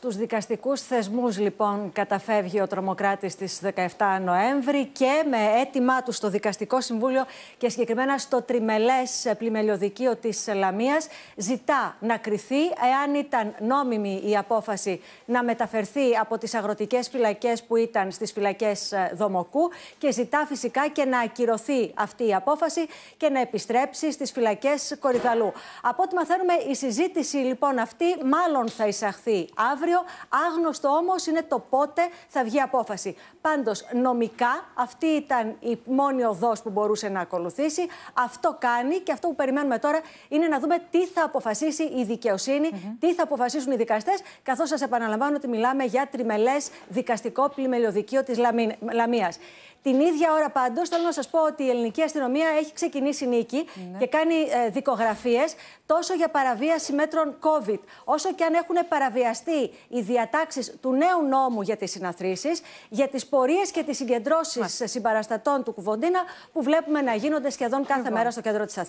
Στους δικαστικούς θεσμούς, λοιπόν, καταφεύγει ο τρομοκράτης στις 17 Νοέμβρη και με αίτημά του στο Δικαστικό Συμβούλιο και συγκεκριμένα στο τριμελές πλημελιωδικείο της Λαμίας, ζητά να κριθεί εάν ήταν νόμιμη η απόφαση να μεταφερθεί από τις αγροτικές φυλακές που ήταν στις φυλακές ε, Δομοκού και ζητά φυσικά και να ακυρωθεί αυτή η απόφαση και να επιστρέψει στις φυλακές Κορυδαλού. Από ό,τι μαθαίνουμε, η συζήτηση λοιπόν αυτή μάλλον θα εισαχθεί αύριο. Άγνωστο όμως είναι το πότε θα βγει απόφαση. Πάντως, νομικά αυτή ήταν η μόνη οδός που μπορούσε να ακολουθήσει. Αυτό κάνει και αυτό που περιμένουμε τώρα είναι να δούμε τι θα αποφασίσει η δικαιοσυνη τι θα αποφασίσουν οι δικαστές. Καθώς σας επαναλαμβάνω ότι μιλάμε για τριμελές δικαστικό πλημελιωδικείο τη Λαμίας. Την ίδια ώρα πάντως, θέλω να σας πω ότι η ελληνική αστυνομία έχει ξεκινήσει νίκη ναι. και κάνει ε, δικογραφίες τόσο για παραβίαση μέτρων COVID, όσο και αν έχουν παραβιαστεί οι διατάξεις του νέου νόμου για τις συναθρήσεις, για τις πορείες και τις συγκεντρώσεις συμπαραστατών του Κουβοντίνα που βλέπουμε να γίνονται σχεδόν κάθε μέρα στο κέντρο της Αθήνα.